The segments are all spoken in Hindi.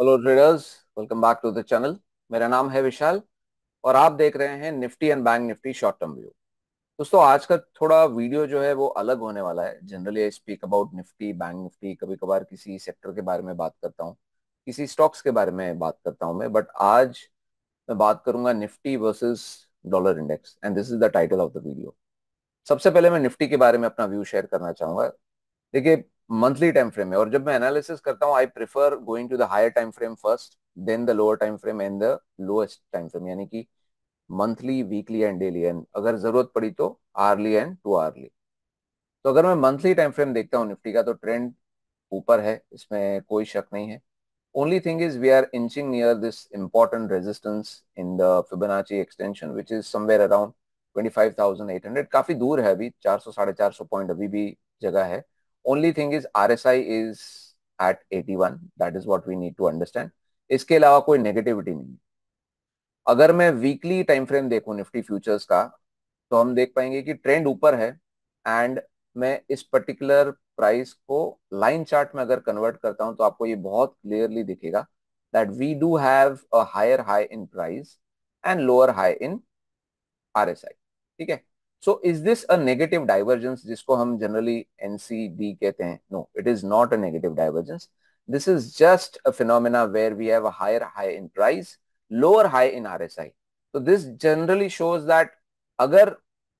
Hello traders welcome back to the channel मेरा नाम है विशाल और आप देख रहे हैं Nifty and bank Nifty short term view दोस्तों आज का थोड़ा वीडियो जो है वो अलग होने वाला है generally I speak about Nifty bank Nifty कभी कभार किसी सेक्टर के बारे में बात करता हूँ किसी स्टॉक्स के बारे में बात करता हूँ मैं बट आज मैं बात करूंगा Nifty versus dollar index and this is the title of the video सबसे पहले मैं निफ्टी के बारे में अपना व्यू शेयर करना चाहूंगा देखिए मंथली टाइम फ्रेम में और जब मैं एनालिसिस करता हूँ I prefer going to the higher time frame first then the lower time frame and the lowest time frame यानी कि मंथली वीकली एंड डेली एंड अगर जरूरत पड़ी तो आर्ली एंड टू आर्ली तो अगर मैं मंथली टाइम फ्रेम देखता हूँ निफ्टी का तो ट्रेंड ऊपर है इसमें कोई शक नहीं है only thing is are inching near this important resistance in the Fibonacci extension which is somewhere around twenty five thousand eight hundred काफी दूर है अभी चार सौ साढ़े चार सौ पॉइंट अभी भी जगह है only thing is RSI is at 81. That is what we need to understand. इसके अलावा कोई नेगेटिविटी नहीं अगर मैं वीकली टाइम फ्रेम देखूं निफ्टी फ्यूचर्स का तो हम देख पाएंगे कि ट्रेंड ऊपर है एंड मैं इस पर्टिकुलर प्राइस को लाइन चार्ट में अगर कन्वर्ट करता हूं तो आपको ये बहुत क्लियरली दिखेगा that we do have a higher high in price and lower high in R S I ठीक है so is this a negative divergence जिसको हम जनरली एनसीबी कहते हैं no it is not a negative divergence this is just a phenomena where we have a higher high in price lower high in RSI तो दिस जनरली शोज दैट अगर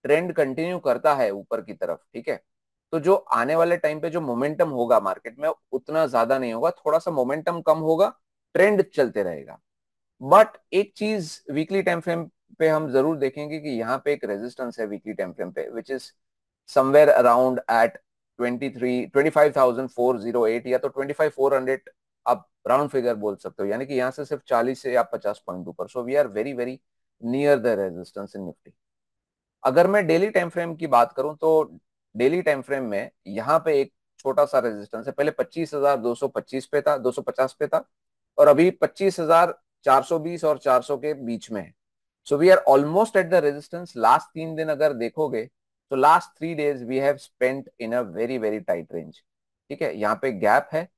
ट्रेंड कंटिन्यू करता है ऊपर की तरफ ठीक है तो जो आने वाले टाइम पे जो मोमेंटम होगा मार्केट में उतना ज्यादा नहीं होगा थोड़ा सा मोमेंटम कम होगा ट्रेंड चलते रहेगा बट एक चीज वीकली टाइम फ्रेम पे हम जरूर देखेंगे कि यहाँ पे एक रेजिस्टेंस है वीकली टाइम फ्रेम पे which is somewhere around eight 23 25,408 या तो 25,400 आप राउंड फिगर बोल सकते हो यानी कि यहाँ से सिर्फ 40 से 50 पॉइंट ऊपर so we are very very near the resistance in Nifty अगर मैं डेली टाइम फ्रेम की बात करूं तो डेली टाइम फ्रेम में यहाँ पे एक छोटा सा रेजिस्टेंस है पहले 25,225 पे था 250 पे था और अभी 25,420 और 400 के बीच में है so we are almost at the resistance last तीन दिन अगर देखोगे तो last three days we have spent in a very very tight range ठीक है यहाँ पे गैप है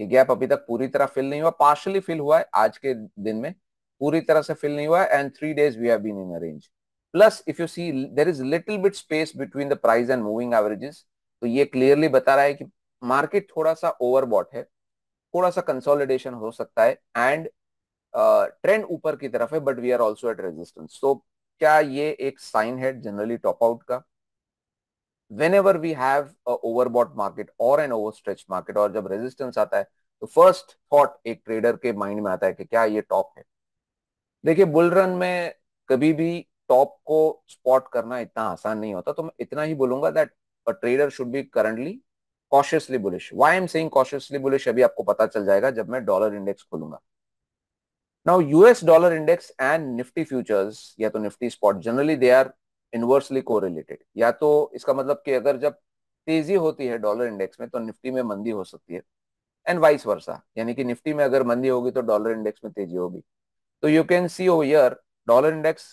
ये गैप अभी तक पूरी तरह फिल नहीं हुआ पार्शली फिल हुआ है आज के दिन में पूरी तरह से फिल नहीं हुआ है and three days we have been in a range plus if you see there is little bit space between the price and moving averages तो ये क्लियरली बता रहा है कि मार्केट थोड़ा सा ओवरबॉट है थोड़ा सा कंसोलिडेशन हो सकता है एंड ट्रेंड ऊपर की तरफ है but we are also at resistance तो क्या ये एक साइन है जनरली टॉप आउट का whenever we have a market और एन ओवर स्ट्रेच मार्केट और जब रेजिस्टेंस आता है तो फर्स्ट थॉट एक ट्रेडर के माइंड में आता है कि क्या ये टॉप है देखिए बुल रन में कभी भी टॉप को स्पॉट करना इतना आसान नहीं होता तो मैं इतना ही बोलूंगा that a trader should be currently cautiously bullish why I'm saying cautiously bullish अभी आपको पता चल जाएगा जब मैं डॉलर इंडेक्स खोलूंगा Now US dollar index and Nifty futures या तो Nifty spot generally they are inversely correlated या तो इसका मतलब कि अगर जब तेजी होती है डॉलर इंडेक्स में तो निफ्टी में मंदी हो सकती है एंड वाइस वर्षा यानी कि निफ्टी में अगर मंदी होगी तो डॉलर इंडेक्स में तेजी होगी तो you can see our dollar index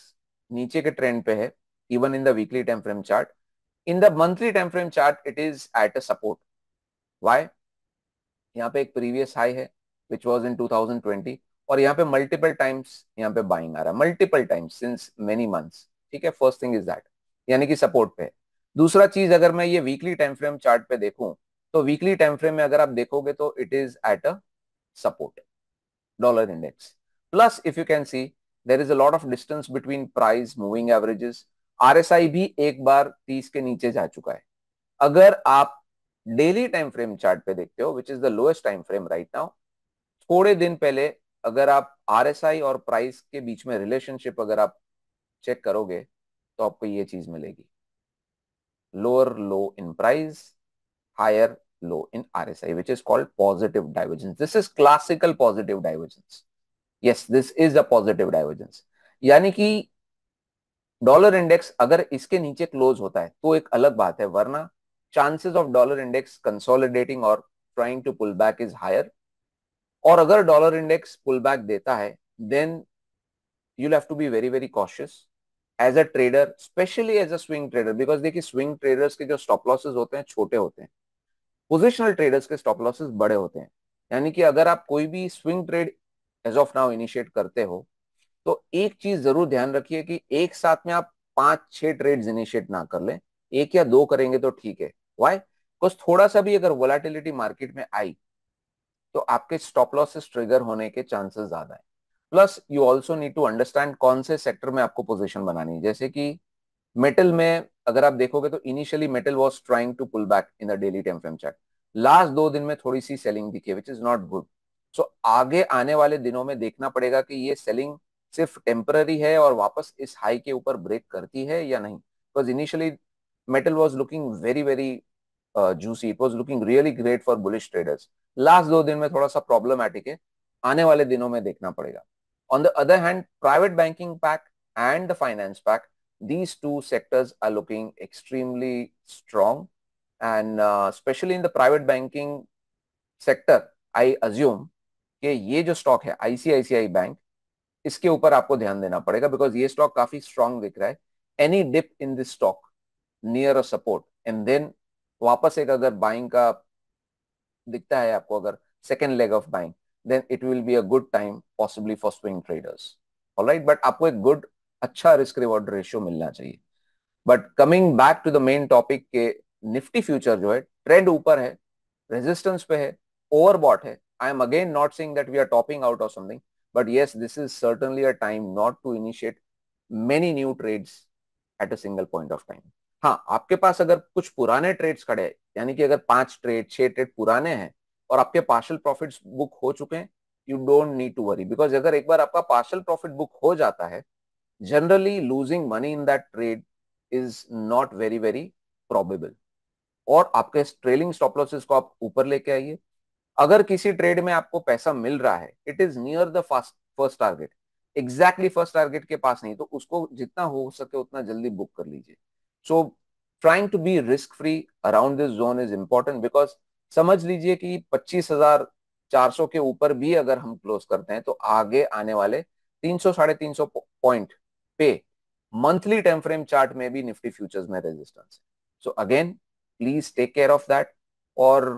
नीचे के ट्रेंड पे है even in the weekly time frame chart in the monthly time frame chart it is at a support why यहाँ पे एक प्रीवियस हाई है विच वॉज इन 2020 और यहाँ पे मल्टीपल टाइम्स यहाँ पे बाइंग आ रहा है multiple times since many months ठीक है फर्स्ट थिंग इज दैट यानी कि सपोर्ट पे दूसरा चीज अगर मैं ये वीकली टाइम फ्रेम चार्ट पे देखूं तो वीकली टाइम फ्रेम में अगर आप देखोगे तो it is at a support dollar index plus if you can see there is a lot of distance between price moving averages are भी एक बार तीस के नीचे जा चुका है अगर आप डेली टाइम फ्रेम चार्ट पे देखते हो which is the lowest time frame right now थोड़े दिन पहले अगर आप आर और प्राइस के बीच में रिलेशनशिप अगर आप चेक करोगे तो आपको ये चीज मिलेगी lower low in price higher low R S I which is called positive divergence this is classical positive divergence yes this is a positive divergence यानी कि डॉलर इंडेक्स अगर इसके नीचे क्लोज होता है तो एक अलग बात है वरना chances of dollar index consolidating और trying to pull back is higher और अगर डॉलर इंडेक्स पुल बैक देता है then you have to be very very cautious as a trader especially as a swing trader because देखिए स्विंग ट्रेडर्स के जो स्टॉप लॉसेज होते हैं छोटे होते हैं पोजिशनल ट्रेडर्स के स्टॉप लॉसेज बड़े होते हैं यानी कि अगर आप कोई भी swing trade as of now initiate करते हो तो एक चीज जरूर ध्यान रखिए कि एक साथ में आप पांच छह ट्रेड इनिशिएट ना कर लें एक या दो करेंगे तो ठीक है वाई बिकॉज थोड़ा सा भी अगर वोलाटिलिटी मार्केट में आई तो आपके स्टॉप लॉसेस ट्रिगर होने के चांसेस ज्यादा है plus you also need to understand कौन से सेक्टर में आपको पोजिशन बनानी है जैसे कि मेटल में अगर आप देखोगे तो initially metal was trying to pull back in the daily time frame chart last दो दिन में थोड़ी सी सेलिंग दिखी which is not good so आगे आने वाले दिनों में देखना पड़ेगा कि ये सेलिंग सिर्फ टेम्पररी है और वापस इस हाई के ऊपर ब्रेक करती है या नहीं because initially metal was looking very very juicy it was looking really great for bullish traders last दो दिन में थोड़ा सा प्रॉब्लमैटिक है आने वाले दिनों में देखना पड़ेगा on the other hand private banking pack and the finance pack these two sectors are looking extremely strong and especially in the private banking sector I assume assume कि ये जो स्टॉक है आईसीआईसीआई बैंक इसके ऊपर आपको ध्यान देना पड़ेगा बिकॉज ये स्टॉक काफी स्ट्रांग दिख रहा है any dip in this stock near a support and then वापस एक अगर बाइंग का दिखता है आपको अगर second leg of buying then it will be a good time possibly for swing traders alright but आपको एक गुड अच्छा रिस्क रिवॉर्ड रेशियो मिलना चाहिए but coming back to the main topic के निफ्टी फ्यूचर जो है ट्रेंड ऊपर है रेजिस्टेंस पे है ओवरबॉट है I am again not saying that we are topping out of something but yes this is certainly a time not to initiate many new trades at a single point of time हाँ आपके पास अगर कुछ पुराने ट्रेड्स खड़े हैं यानी कि अगर पांच ट्रेड छह ट्रेड पुराने हैं और आपके पार्शल प्रॉफिट्स बुक हो चुके हैं you don't need to worry because अगर एक बार आपका पार्शल प्रॉफिट बुक हो जाता है generally losing money in that trade is not very very probable और आपके ट्रेलिंग स्टॉप लॉसेस को आप ऊपर लेके आइए अगर किसी ट्रेड में आपको पैसा मिल रहा है it is near the fast first target exactly first target के पास नहीं तो उसको जितना हो सके उतना जल्दी बुक कर लीजिए so trying to be risk free around this zone is important because समझ लीजिए कि सौ के ऊपर भी अगर हम क्लोज करते हैं तो आगे आने वाले तीन सौ साढ़े तीन सौ पॉइंट पे मंथली टाइम फ्रेम चार्ट में भी निफ्टी फ्यूचर्स में resistance so again please take care of that और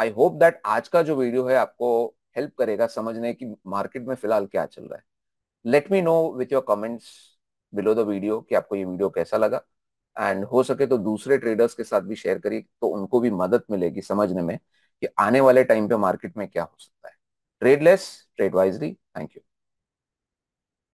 आई होप दैट आज का जो वीडियो है आपको हेल्प करेगा समझने की मार्केट में फिलहाल क्या चल रहा है let me know with your comments below the video कि आपको ये वीडियो कैसा लगा एंड हो सके तो दूसरे ट्रेडर्स के साथ भी शेयर करिए तो उनको भी मदद मिलेगी समझने में कि आने वाले टाइम पे मार्केट में क्या हो सकता है ट्रेडलेस ट्रेड थैंक यू